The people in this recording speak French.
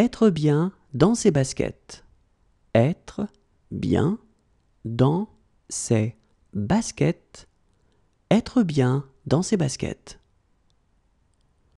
être bien dans ses baskets. Être bien dans ses baskets. Être bien dans ses baskets.